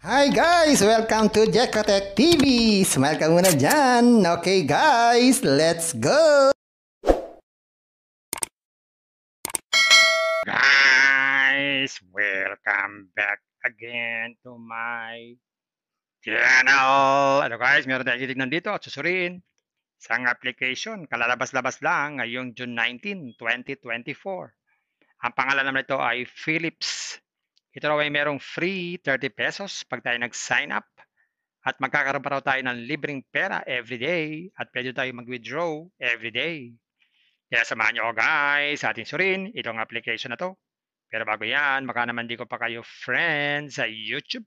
Hi guys! Welcome to Jekotech TV! Smile ka muna dyan! Okay guys, let's go! Guys, welcome back again to my channel! Ano guys, meron tayong titignan dito at susuriin. Isang application, kalalabas-labas lang ngayong June 19, 2024. Ang pangalan naman ito ay Philips ito raw ay merong free 30 pesos pag tayo nag-sign up at magkakaroon pa raw tayo ng libreng pera everyday at pwede tayo mag-withdraw everyday. Kaya samahan nyo ako guys sa ating surin itong application na to. Pero bago yan, baka naman di ko pa kayo friends sa YouTube.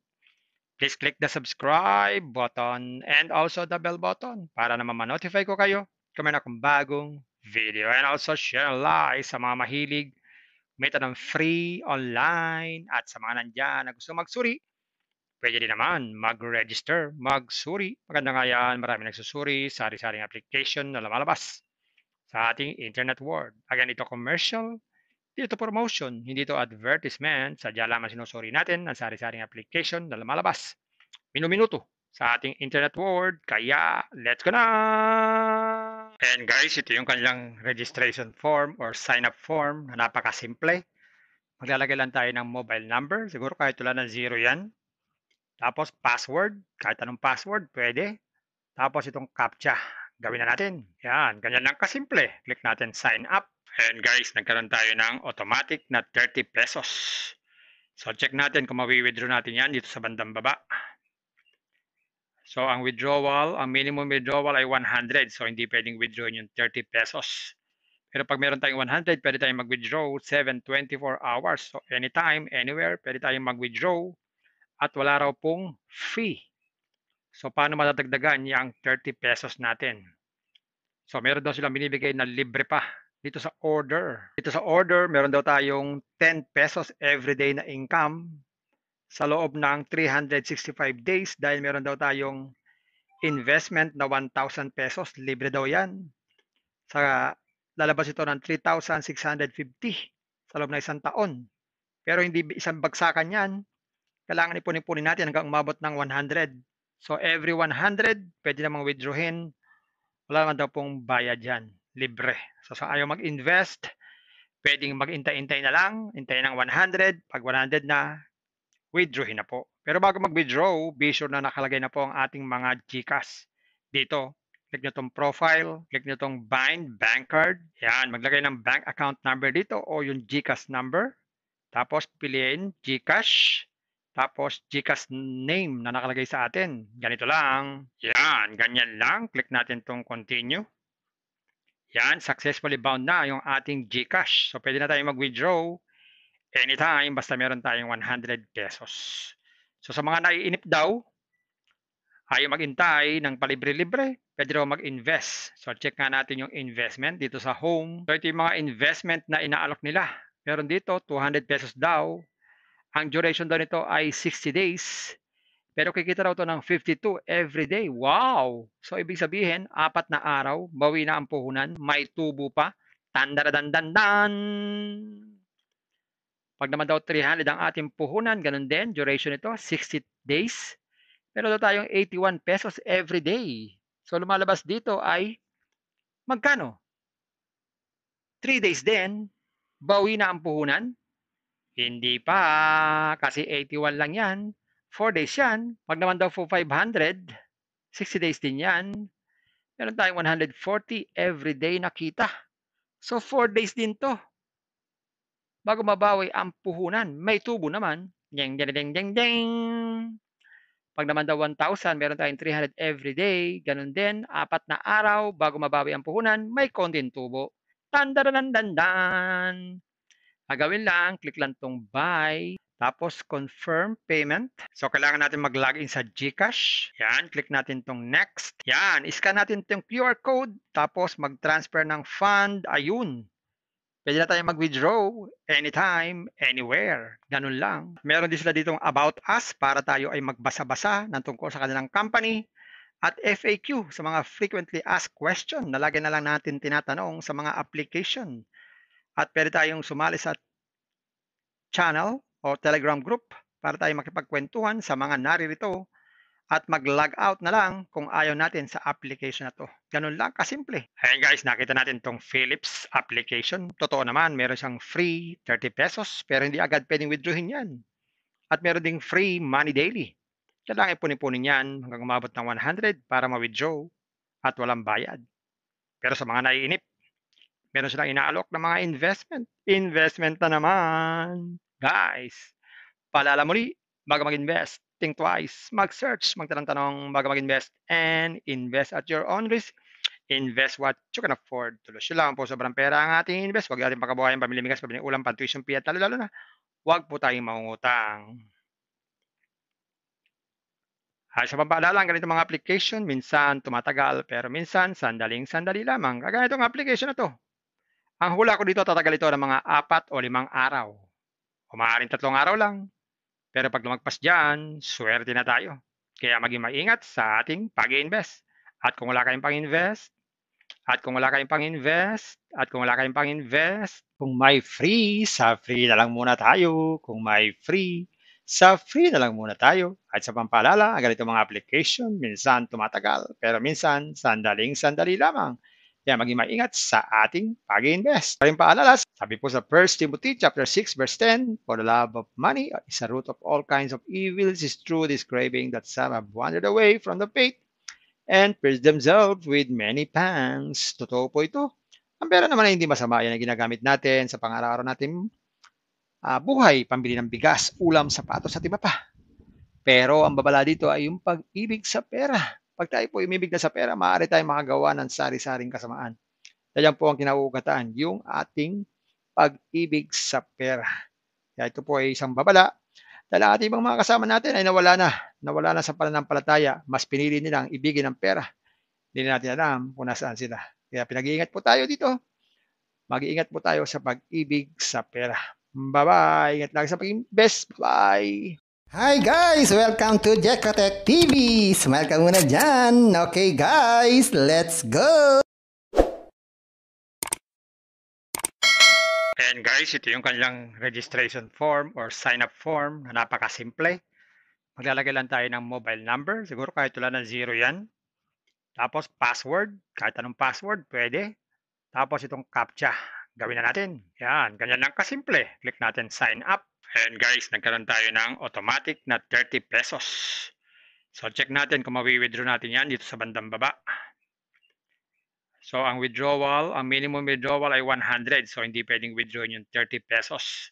Please click the subscribe button and also the bell button para naman ma-notify ko kayo kung meron akong bagong video. And also share like sa mga mahilig may tanong free, online, at sa mga nandyan na gusto magsuri, pwede din naman mag-register, magsuri. Maganda nga yan, marami nagsusuri, sari-saring application na lumalabas sa ating internet world. Again, ito commercial, dito promotion, hindi ito advertisement. Sadya lamang sinusuri natin ang sari-saring application na lumalabas. Minuminuto sa ating internet world. Kaya, let's go na! And guys, ito yung kanilang registration form or sign up form na napakasimple. Maglalagay lang tayo ng mobile number. Siguro kahit wala ng zero yan. Tapos password. Kahit anong password, pwede. Tapos itong CAPTCHA. Gawin na natin. Yan, ganyan lang kasimple. Click natin sign up. And guys, nagkaroon tayo ng automatic na 30 pesos. So check natin kung mawi-withdraw natin yan dito sa bandang baba. So ang withdrawal, ang minimum withdrawal ay 100. So hindi pwedeng withdraw yung 30 pesos. Pero pag meron tayong 100, pwede tayong mag-withdraw 7, 24 hours. So anytime, anywhere, pwede tayong mag-withdraw at wala raw pong fee. So paano matatagdagan yung 30 pesos natin? So meron daw silang binibigay na libre pa dito sa order. Dito sa order, meron daw tayong 10 pesos everyday na income sa loob ng 365 days dahil meron daw tayong investment na 1,000 pesos. Libre daw yan. Sa, lalabas ito ng 3,650 sa loob ng isang taon. Pero hindi isang bagsakan yan. Kailangan ipunin-punin natin hanggang umabot ng 100. So every 100, pwede namang withdrawin. Wala naman daw pong bayad yan. Libre. So so ayaw mag-invest, pwedeng mag-intay-intay na lang. Intay ng 100. Pag 100 na, withdrawin na po. Pero bago mag-withdraw, be sure na nakalagay na po ang ating mga GCash dito. Click nyo tong profile, click nyo tong bind bank card. Yan, maglagay ng bank account number dito o yung GCash number. Tapos piliin GCash. Tapos GCash name na nakalagay sa atin. Ganito lang. Yan, ganyan lang. Click natin tong continue. Yan, successfully bound na yung ating GCash. So pwede na tayo mag-withdraw anytime ah, basta meron tayong 100 pesos. So sa mga naiinip daw, ayaw maghintay ng palibre-libre, pwede raw mag-invest. So check nga natin yung investment dito sa home. So ito yung mga investment na inaalok nila. Meron dito, 200 pesos daw. Ang duration daw nito ay 60 days. Pero kikita raw to ng 52 every day. Wow! So ibig sabihin, apat na araw, bawi na ang puhunan, may tubo pa. Tandara dan! Pag naman daw 300 ang ating puhunan, ganun din, duration nito, 60 days. Pero daw tayong 81 pesos every day. So lumalabas dito ay magkano? 3 days din, bawi na ang puhunan? Hindi pa, kasi 81 lang yan. 4 days yan. Pag naman daw po 500, 60 days din yan. Meron tayong 140 every day na kita. So 4 days din to bago mabawi ang puhunan. May tubo naman. Ding, ding, ding, ding, ding. Pag naman daw 1,000, meron tayong 300 every day. Ganun din, apat na araw bago mabawi ang puhunan, may konting tubo. Tandarandandan. Agawin lang, click lang tong buy. Tapos confirm payment. So kailangan natin mag-login sa GCash. Yan, click natin tong next. Yan, scan natin tong QR code. Tapos mag-transfer ng fund. Ayun, Pwede na tayong mag-withdraw anytime, anywhere. Ganun lang. Meron din sila ditong about us para tayo ay magbasa-basa ng tungkol sa kanilang company at FAQ sa mga frequently asked question na lagi na lang natin tinatanong sa mga application. At pwede tayong sumali sa channel o telegram group para tayo makipagkwentuhan sa mga naririto at mag-log out na lang kung ayaw natin sa application na to. Ganun lang kasimple. Ayan guys, nakita natin tong Philips application. Totoo naman, meron siyang free 30 pesos pero hindi agad pwedeng withdrawin yan. At meron ding free money daily. Kailangan ipunin-punin yan hanggang umabot ng 100 para ma-withdraw at walang bayad. Pero sa mga naiinip, meron silang inaalok ng mga investment. Investment na naman. Guys, paalala muli, bago mag-invest, think twice. Mag-search, magtanong-tanong bago mag-invest. And invest at your own risk. Invest what you can afford. Tulusyo lang po sobrang pera ang ating invest. Huwag natin pakabuhayan, pamilimigas, pabiling ulam, pantuition, pia, lalo-lalo na. Huwag po tayong mangungutang. Ay, sa pampaalala, ang ganitong mga application, minsan tumatagal, pero minsan sandaling sandali lamang. Kagaya itong application na to. Ang hula ko dito, tatagal ito ng mga apat o limang araw. O maaaring tatlong araw lang. Pero pag lumagpas dyan, swerte na tayo. Kaya maging maingat sa ating pag invest At kung wala kayong pang-invest, at kung wala kayong pang-invest, at kung wala kayong pang-invest, kung may free, sa free na lang muna tayo. Kung may free, sa free na lang muna tayo. At sa pampalala, ang ganito mga application, minsan tumatagal, pero minsan sandaling sandali lamang. Kaya maging maingat sa ating pag-invest. Paring paalala, sabi po sa 1 Timothy chapter 6 verse 10, For the love of money is a root of all kinds of evils. is true describing that some have wandered away from the faith and pierce themselves with many pangs. Totoo po ito. Ang pera naman ay hindi masama. Yan ang ginagamit natin sa pang-araw-araw natin uh, ah, buhay, pambili ng bigas, ulam, sapatos at iba pa. Pero ang babala dito ay yung pag-ibig sa pera pag tayo po umibig na sa pera, maaari tayong makagawa ng sari-saring kasamaan. Yan po ang kinauugataan, yung ating pag-ibig sa pera. Kaya ito po ay isang babala. Dahil ang ating mga kasama natin ay nawala na. Nawala na sa pananampalataya. Mas pinili nilang ibigin ang pera. Hindi natin alam kung nasaan sila. Kaya pinag-iingat po tayo dito. Mag-iingat po tayo sa pag-ibig sa pera. Bye-bye. Ingat lang sa pag Best. Bye. Hi guys! Welcome to Jekotech TV! Smile ka muna dyan! Okay guys, let's go! And guys, ito yung kanilang registration form or sign-up form na napakasimple. Maglalagay lang tayo ng mobile number. Siguro kahit wala ng zero yan. Tapos password. Kahit anong password, pwede. Tapos itong CAPTCHA. Gawin na natin. Yan, ganyan lang kasimple. Click natin sign up. And guys, nagkaroon tayo ng automatic na 30 pesos. So check natin kung mawi-withdraw natin yan dito sa bandang baba. So ang withdrawal, ang minimum withdrawal ay 100. So hindi pwedeng withdraw yung 30 pesos.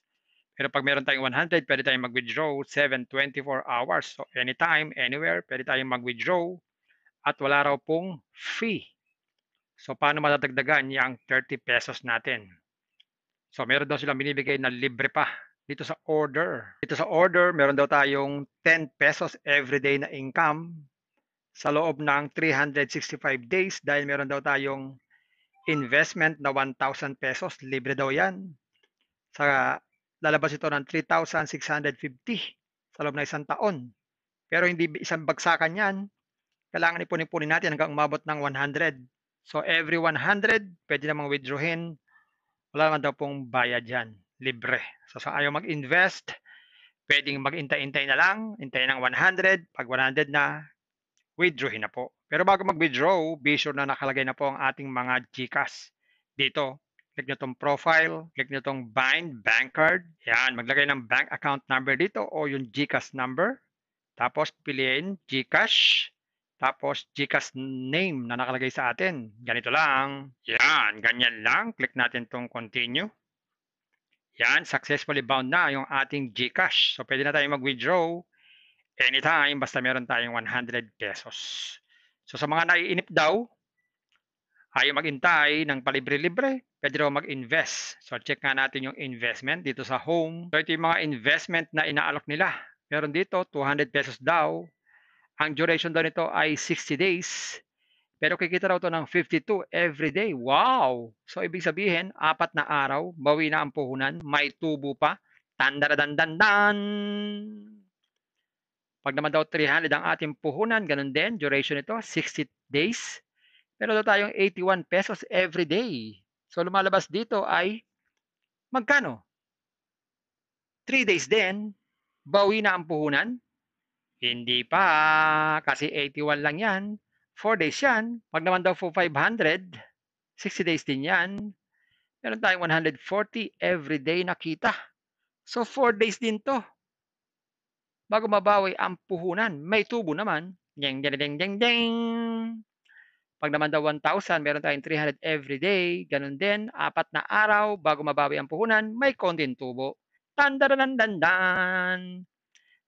Pero pag meron tayong 100, pwede tayong mag-withdraw 7, 24 hours. So anytime, anywhere, pwede tayong mag-withdraw at wala raw pong fee. So paano matatagdagan yung 30 pesos natin? So meron daw silang binibigay na libre pa dito sa order. Dito sa order, meron daw tayong 10 pesos everyday na income sa loob ng 365 days dahil meron daw tayong investment na 1,000 pesos. Libre daw yan. Sa, lalabas ito ng 3,650 sa loob ng isang taon. Pero hindi isang bagsakan yan. Kailangan ipunin-punin natin hanggang umabot ng 100. So every 100, pwede namang withdrawin. Wala naman daw pong bayad yan libre. So sa ayaw mag-invest, pwedeng mag-intay-intay na lang, intay ng 100, pag 100 na, withdrawin na po. Pero bago mag-withdraw, be sure na nakalagay na po ang ating mga GCash dito. Click nyo tong profile, click nyo tong bind bank card. Yan, maglagay ng bank account number dito o yung GCash number. Tapos piliin GCash. Tapos GCash name na nakalagay sa atin. Ganito lang. Yan, ganyan lang. Click natin tong continue. Yan, successfully bound na yung ating GCash. So, pwede na tayong mag-withdraw anytime basta meron tayong 100 pesos. So, sa mga naiinip daw, ayaw maghintay ng palibre-libre, pwede raw mag-invest. So, check nga natin yung investment dito sa home. So, ito yung mga investment na inaalok nila. Meron dito, 200 pesos daw. Ang duration daw nito ay 60 days. Pero kikita raw to ng 52 every day. Wow! So ibig sabihin, apat na araw, bawi na ang puhunan, may tubo pa. Tandaradandandan! Pag naman daw 300 ang ating puhunan, ganun din, duration nito, 60 days. Pero daw tayong 81 pesos every day. So lumalabas dito ay magkano? 3 days din, bawi na ang puhunan? Hindi pa, kasi 81 lang yan. 4 days yan. Pag naman daw po 500. 60 days din yan. Meron tayong 140 every day na kita. So 4 days din to. Bago mabawi ang puhunan, may tubo naman. Ding, ding, ding, ding, ding. Pag naman daw 1,000, meron tayong 300 every day. Ganun din, apat na araw bago mabawi ang puhunan, may konting tubo. Tandaranandandan.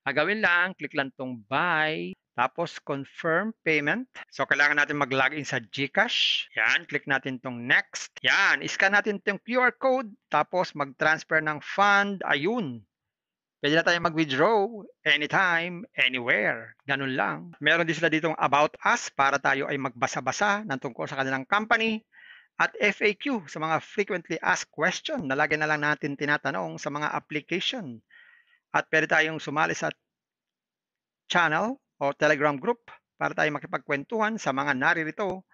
Agawin lang, click lang tong buy. Tapos confirm payment. So kailangan natin mag-login sa GCash. Yan, click natin tong next. Yan, scan natin tong QR code tapos mag-transfer ng fund. Ayun. Pwede na tayo mag-withdraw anytime, anywhere. Ganun lang. Meron din sila ditong about us para tayo ay magbasa-basa ng tungkol sa kanilang company at FAQ sa mga frequently asked question na lagi na lang natin tinatanong sa mga application. At pwede tayong sumali sa channel o Telegram group para tayo makipagkwentuhan sa mga naririto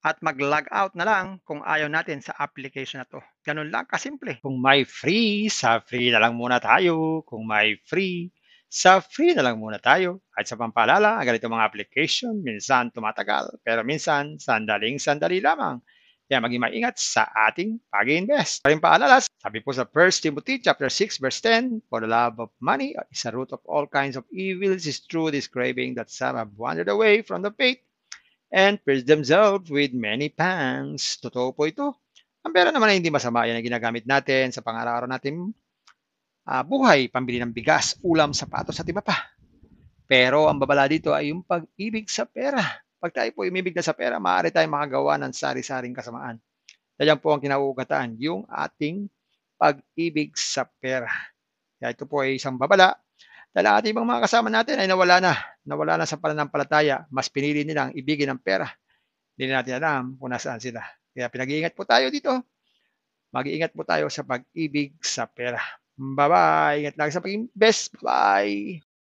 at mag-log out na lang kung ayaw natin sa application na to. Ganun lang kasimple. Kung may free, sa free na lang muna tayo. Kung may free, sa free na lang muna tayo. At sa pampalala, ang ganito mga application, minsan tumatagal, pero minsan sandaling sandali lamang. Kaya maging maingat sa ating pag-invest. Paring paalala, sabi po sa 1 Timothy chapter 6 verse 10, For the love of money is a root of all kinds of evils. is true, describing that some have wandered away from the faith and pierced themselves with many pangs. Totoo po ito. Ang pera naman ay hindi masama. Yan ang ginagamit natin sa pang-araw-araw natin uh, buhay, pambili ng bigas, ulam, sapatos at iba pa. Pero ang babala dito ay yung pag-ibig sa pera. Pag tayo po umibig na sa pera, maaari tayong makagawa ng sari-saring kasamaan. Kaya po ang kinaugatan, yung ating pag-ibig sa pera. Kaya ito po ay isang babala. Dahil ang ating mga kasama natin ay nawala na. Nawala na sa pananampalataya. Mas pinili nilang ibigin ang pera. Hindi natin alam kung nasaan sila. Kaya pinag-iingat po tayo dito. Mag-iingat po tayo sa pag-ibig sa pera. Bye-bye. Ingat lang sa pag-invest. Bye.